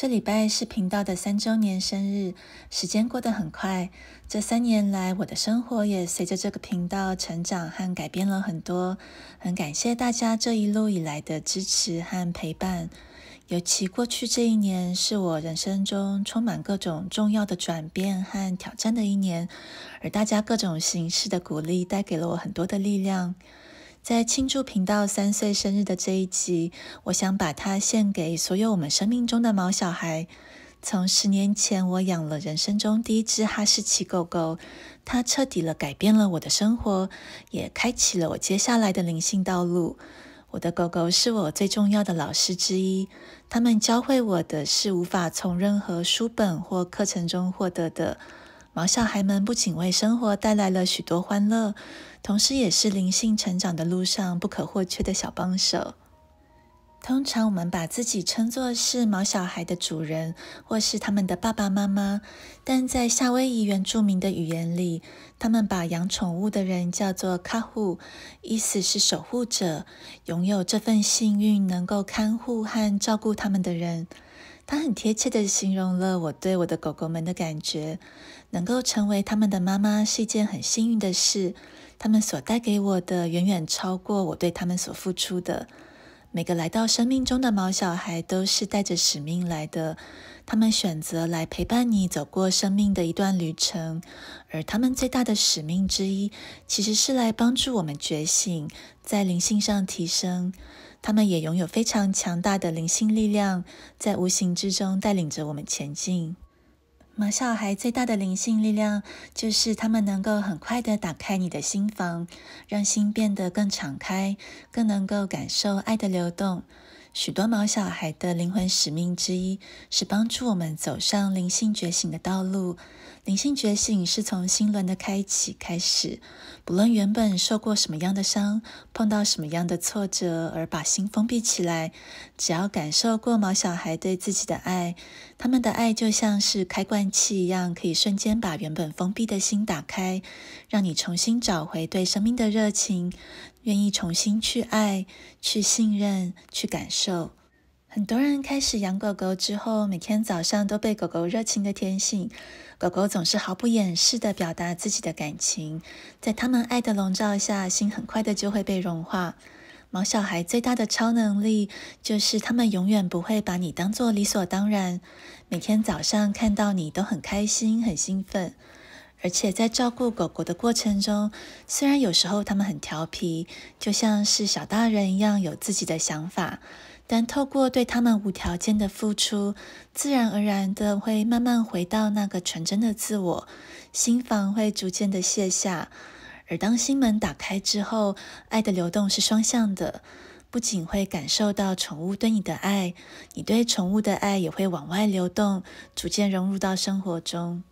这礼拜是频道的三周年生日，时间过得很快。这三年来，我的生活也随着这个频道成长和改变了很多。很感谢大家这一路以来的支持和陪伴。尤其过去这一年，是我人生中充满各种重要的转变和挑战的一年，而大家各种形式的鼓励，带给了我很多的力量。在庆祝频道三岁生日的这一集，我想把它献给所有我们生命中的毛小孩。从十年前我养了人生中第一只哈士奇狗狗，它彻底了改变了我的生活，也开启了我接下来的灵性道路。我的狗狗是我最重要的老师之一，他们教会我的是无法从任何书本或课程中获得的。毛小孩们不仅为生活带来了许多欢乐，同时也是灵性成长的路上不可或缺的小帮手。通常我们把自己称作是毛小孩的主人，或是他们的爸爸妈妈。但在夏威夷原住民的语言里，他们把养宠物的人叫做卡户，意思是守护者。拥有这份幸运，能够看护和照顾他们的人。它很贴切地形容了我对我的狗狗们的感觉。能够成为他们的妈妈是一件很幸运的事。他们所带给我的远远超过我对他们所付出的。每个来到生命中的毛小孩都是带着使命来的。他们选择来陪伴你走过生命的一段旅程，而他们最大的使命之一，其实是来帮助我们觉醒，在灵性上提升。他们也拥有非常强大的灵性力量，在无形之中带领着我们前进。毛小孩最大的灵性力量就是他们能够很快的打开你的心房，让心变得更敞开，更能够感受爱的流动。许多毛小孩的灵魂使命之一是帮助我们走上灵性觉醒的道路。灵性觉醒是从心轮的开启开始，不论原本受过什么样的伤，碰到什么样的挫折而把心封闭起来，只要感受过毛小孩对自己的爱，他们的爱就像是开罐器一样，可以瞬间把原本封闭的心打开，让你重新找回对生命的热情，愿意重新去爱、去信任、去感受。很多人开始养狗狗之后，每天早上都被狗狗热情的天性，狗狗总是毫不掩饰的表达自己的感情。在他们爱的笼罩下，心很快的就会被融化。毛小孩最大的超能力就是他们永远不会把你当做理所当然。每天早上看到你都很开心、很兴奋。而且在照顾狗狗的过程中，虽然有时候他们很调皮，就像是小大人一样，有自己的想法。但透过对他们无条件的付出，自然而然的会慢慢回到那个纯真的自我，心房会逐渐的卸下。而当心门打开之后，爱的流动是双向的，不仅会感受到宠物对你的爱，你对宠物的爱也会往外流动，逐渐融入到生活中。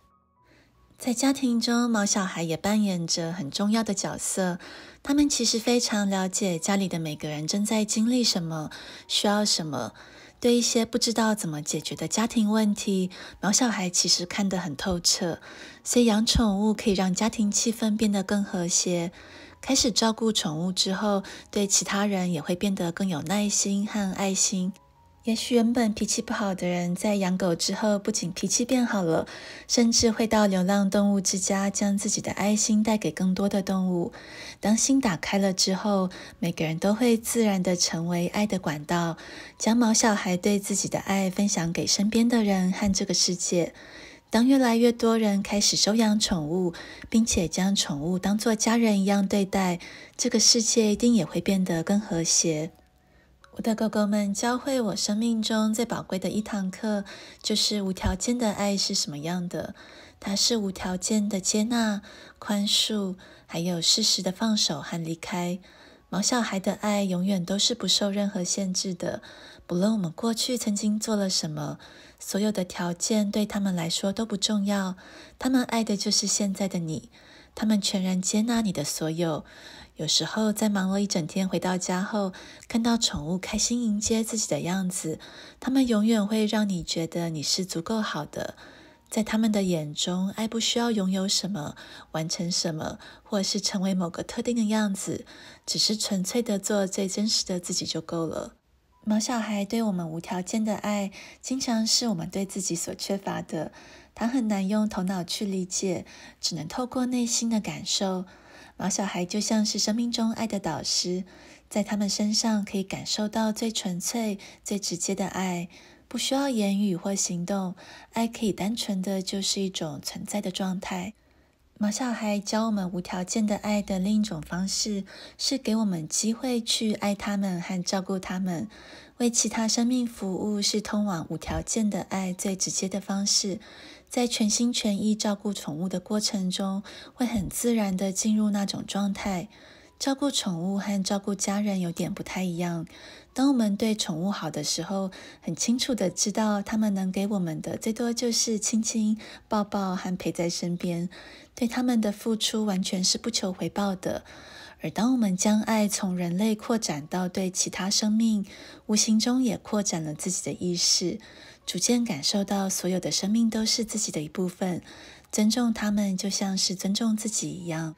在家庭中，毛小孩也扮演着很重要的角色。他们其实非常了解家里的每个人正在经历什么，需要什么。对一些不知道怎么解决的家庭问题，毛小孩其实看得很透彻。所以，养宠物可以让家庭气氛变得更和谐。开始照顾宠物之后，对其他人也会变得更有耐心和爱心。也许原本脾气不好的人，在养狗之后，不仅脾气变好了，甚至会到流浪动物之家，将自己的爱心带给更多的动物。当心打开了之后，每个人都会自然的成为爱的管道，将毛小孩对自己的爱分享给身边的人和这个世界。当越来越多人开始收养宠物，并且将宠物当作家人一样对待，这个世界一定也会变得更和谐。我的狗狗们教会我生命中最宝贵的一堂课，就是无条件的爱是什么样的。它是无条件的接纳、宽恕，还有适时的放手和离开。毛小孩的爱永远都是不受任何限制的，不论我们过去曾经做了什么，所有的条件对他们来说都不重要。他们爱的就是现在的你。他们全然接纳你的所有。有时候，在忙了一整天回到家后，看到宠物开心迎接自己的样子，他们永远会让你觉得你是足够好的。在他们的眼中，爱不需要拥有什么、完成什么，或是成为某个特定的样子，只是纯粹的做最真实的自己就够了。毛小孩对我们无条件的爱，经常是我们对自己所缺乏的。他很难用头脑去理解，只能透过内心的感受。毛小孩就像是生命中爱的导师，在他们身上可以感受到最纯粹、最直接的爱，不需要言语或行动。爱可以单纯的就是一种存在的状态。毛小孩教我们无条件的爱的另一种方式，是给我们机会去爱他们和照顾他们。为其他生命服务是通往无条件的爱最直接的方式。在全心全意照顾宠物的过程中，会很自然的进入那种状态。照顾宠物和照顾家人有点不太一样。当我们对宠物好的时候，很清楚的知道他们能给我们的最多就是亲亲、抱抱和陪在身边。对他们的付出完全是不求回报的。而当我们将爱从人类扩展到对其他生命，无形中也扩展了自己的意识。逐渐感受到所有的生命都是自己的一部分，尊重他们就像是尊重自己一样。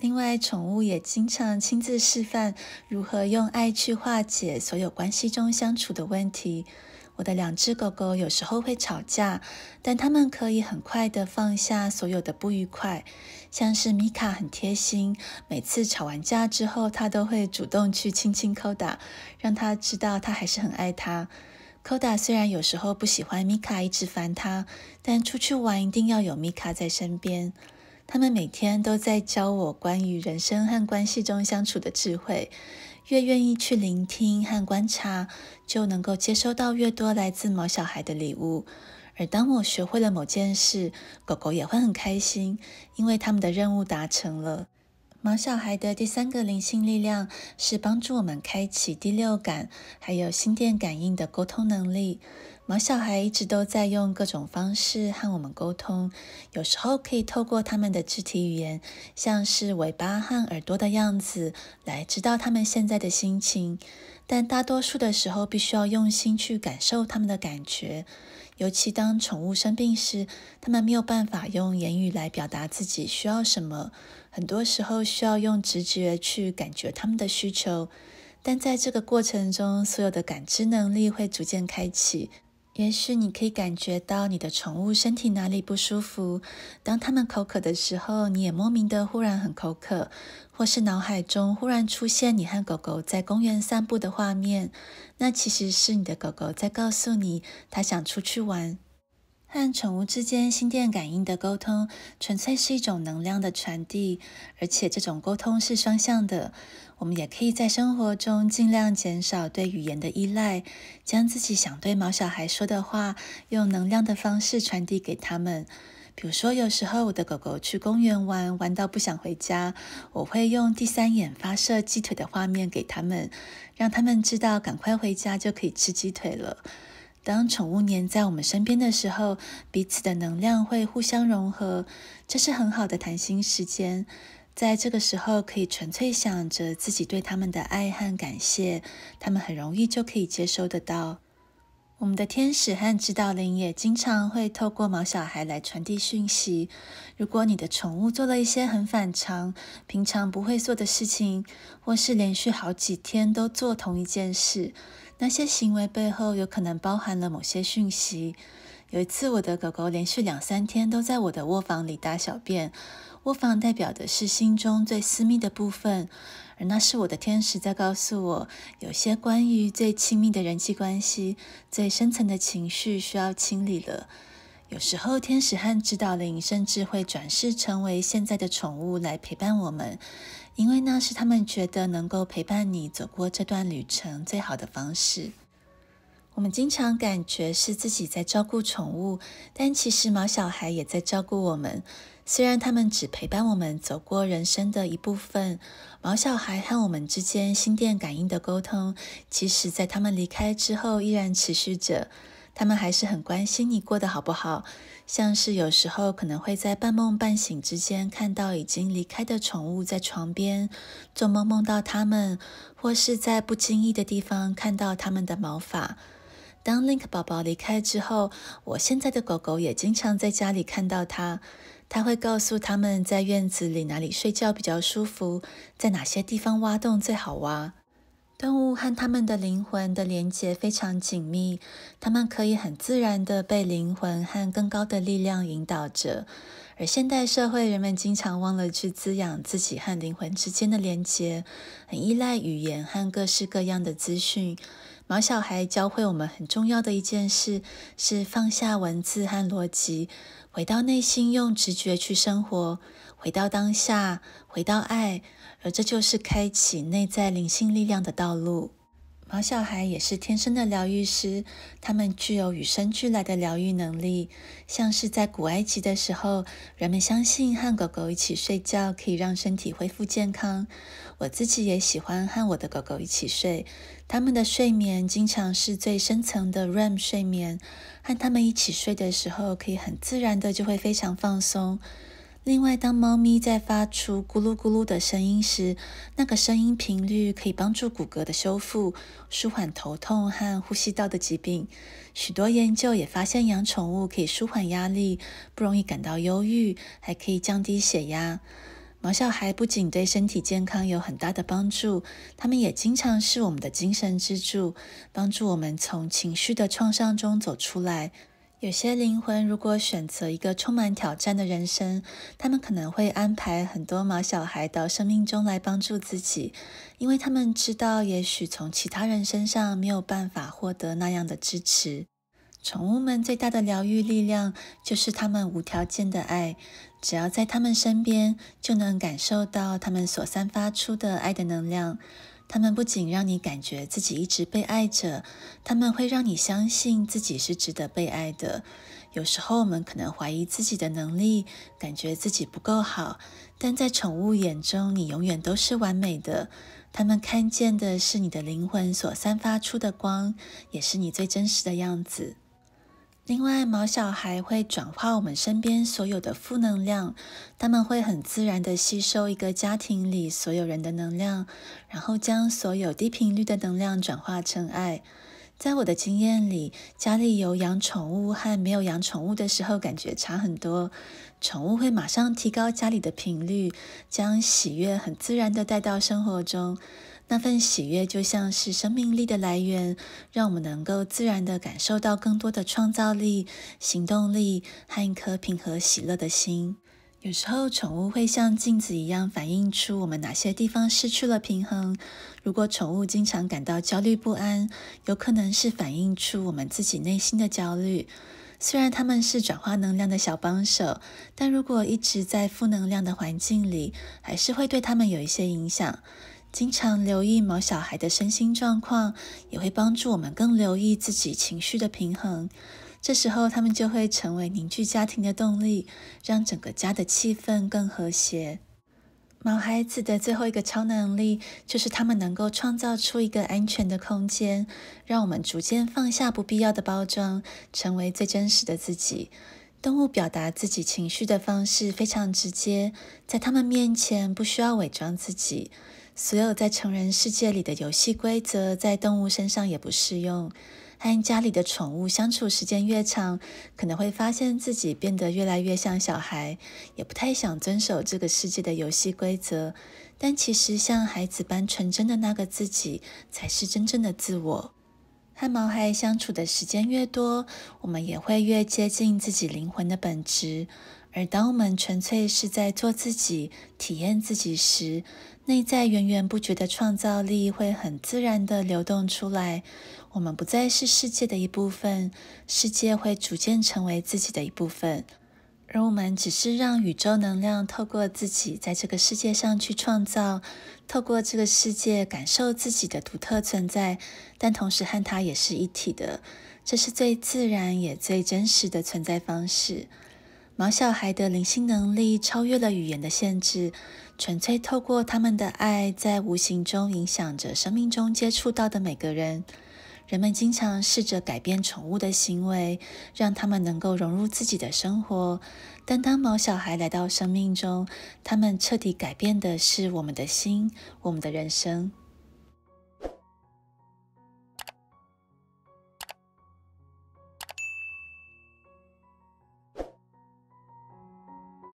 另外，宠物也经常亲自示范如何用爱去化解所有关系中相处的问题。我的两只狗狗有时候会吵架，但它们可以很快的放下所有的不愉快。像是米卡很贴心，每次吵完架之后，它都会主动去轻轻扣打，让它知道它还是很爱它。Koda 虽然有时候不喜欢 Mika，一直烦他，但出去玩一定要有 Mika 在身边。他们每天都在教我关于人生和关系中相处的智慧。越愿意去聆听和观察，就能够接收到越多来自毛小孩的礼物。而当我学会了某件事，狗狗也会很开心，因为他们的任务达成了。毛小孩的第三个灵性力量是帮助我们开启第六感，还有心电感应的沟通能力。毛小孩一直都在用各种方式和我们沟通，有时候可以透过他们的肢体语言，像是尾巴和耳朵的样子，来知道他们现在的心情。但大多数的时候，必须要用心去感受他们的感觉。尤其当宠物生病时，它们没有办法用言语来表达自己需要什么，很多时候需要用直觉去感觉它们的需求。但在这个过程中，所有的感知能力会逐渐开启。也许你可以感觉到你的宠物身体哪里不舒服，当它们口渴的时候，你也莫名的忽然很口渴，或是脑海中忽然出现你和狗狗在公园散步的画面，那其实是你的狗狗在告诉你，它想出去玩。和宠物之间心电感应的沟通，纯粹是一种能量的传递，而且这种沟通是双向的。我们也可以在生活中尽量减少对语言的依赖，将自己想对毛小孩说的话，用能量的方式传递给他们。比如说，有时候我的狗狗去公园玩，玩到不想回家，我会用第三眼发射鸡腿的画面给他们，让他们知道赶快回家就可以吃鸡腿了。当宠物黏在我们身边的时候，彼此的能量会互相融合，这是很好的谈心时间。在这个时候，可以纯粹想着自己对他们的爱和感谢，他们很容易就可以接收得到。我们的天使和指导灵也经常会透过毛小孩来传递讯息。如果你的宠物做了一些很反常、平常不会做的事情，或是连续好几天都做同一件事，那些行为背后有可能包含了某些讯息。有一次，我的狗狗连续两三天都在我的卧房里大小便。卧房代表的是心中最私密的部分，而那是我的天使在告诉我，有些关于最亲密的人际关系、最深层的情绪需要清理了。有时候，天使和指导灵甚至会转世成为现在的宠物来陪伴我们。因为那是他们觉得能够陪伴你走过这段旅程最好的方式。我们经常感觉是自己在照顾宠物，但其实毛小孩也在照顾我们。虽然他们只陪伴我们走过人生的一部分，毛小孩和我们之间心电感应的沟通，其实在他们离开之后依然持续着。他们还是很关心你过得好不好。像是有时候可能会在半梦半醒之间看到已经离开的宠物在床边做梦，梦到它们，或是在不经意的地方看到它们的毛发。当 Link 宝宝离开之后，我现在的狗狗也经常在家里看到它，它会告诉它们在院子里哪里睡觉比较舒服，在哪些地方挖洞最好挖。动物和他们的灵魂的连接非常紧密，他们可以很自然地被灵魂和更高的力量引导着。而现代社会，人们经常忘了去滋养自己和灵魂之间的连接，很依赖语言和各式各样的资讯。毛小孩教会我们很重要的一件事，是放下文字和逻辑，回到内心，用直觉去生活。回到当下，回到爱，而这就是开启内在灵性力量的道路。毛小孩也是天生的疗愈师，他们具有与生俱来的疗愈能力。像是在古埃及的时候，人们相信和狗狗一起睡觉可以让身体恢复健康。我自己也喜欢和我的狗狗一起睡，他们的睡眠经常是最深层的 REM 睡眠，和他们一起睡的时候，可以很自然的就会非常放松。另外，当猫咪在发出咕噜咕噜的声音时，那个声音频率可以帮助骨骼的修复、舒缓头痛和呼吸道的疾病。许多研究也发现，养宠物可以舒缓压力，不容易感到忧郁，还可以降低血压。毛小孩不仅对身体健康有很大的帮助，他们也经常是我们的精神支柱，帮助我们从情绪的创伤中走出来。有些灵魂如果选择一个充满挑战的人生，他们可能会安排很多毛小孩到生命中来帮助自己，因为他们知道，也许从其他人身上没有办法获得那样的支持。宠物们最大的疗愈力量就是他们无条件的爱，只要在他们身边，就能感受到他们所散发出的爱的能量。他们不仅让你感觉自己一直被爱着，他们会让你相信自己是值得被爱的。有时候我们可能怀疑自己的能力，感觉自己不够好，但在宠物眼中，你永远都是完美的。他们看见的是你的灵魂所散发出的光，也是你最真实的样子。另外，毛小孩会转化我们身边所有的负能量，他们会很自然的吸收一个家庭里所有人的能量，然后将所有低频率的能量转化成爱。在我的经验里，家里有养宠物和没有养宠物的时候，感觉差很多。宠物会马上提高家里的频率，将喜悦很自然的带到生活中。那份喜悦就像是生命力的来源，让我们能够自然的感受到更多的创造力、行动力和一颗平和、喜乐的心。有时候，宠物会像镜子一样反映出我们哪些地方失去了平衡。如果宠物经常感到焦虑不安，有可能是反映出我们自己内心的焦虑。虽然它们是转化能量的小帮手，但如果一直在负能量的环境里，还是会对它们有一些影响。经常留意毛小孩的身心状况，也会帮助我们更留意自己情绪的平衡。这时候，他们就会成为凝聚家庭的动力，让整个家的气氛更和谐。毛孩子的最后一个超能力，就是他们能够创造出一个安全的空间，让我们逐渐放下不必要的包装，成为最真实的自己。动物表达自己情绪的方式非常直接，在他们面前不需要伪装自己。所有在成人世界里的游戏规则，在动物身上也不适用。和家里的宠物相处时间越长，可能会发现自己变得越来越像小孩，也不太想遵守这个世界的游戏规则。但其实，像孩子般纯真的那个自己，才是真正的自我。和毛孩相处的时间越多，我们也会越接近自己灵魂的本质。而当我们纯粹是在做自己、体验自己时，内在源源不绝的创造力会很自然地流动出来。我们不再是世界的一部分，世界会逐渐成为自己的一部分，而我们只是让宇宙能量透过自己在这个世界上去创造，透过这个世界感受自己的独特存在，但同时和它也是一体的。这是最自然也最真实的存在方式。毛小孩的灵性能力超越了语言的限制，纯粹透过他们的爱，在无形中影响着生命中接触到的每个人。人们经常试着改变宠物的行为，让他们能够融入自己的生活。但当毛小孩来到生命中，他们彻底改变的是我们的心，我们的人生。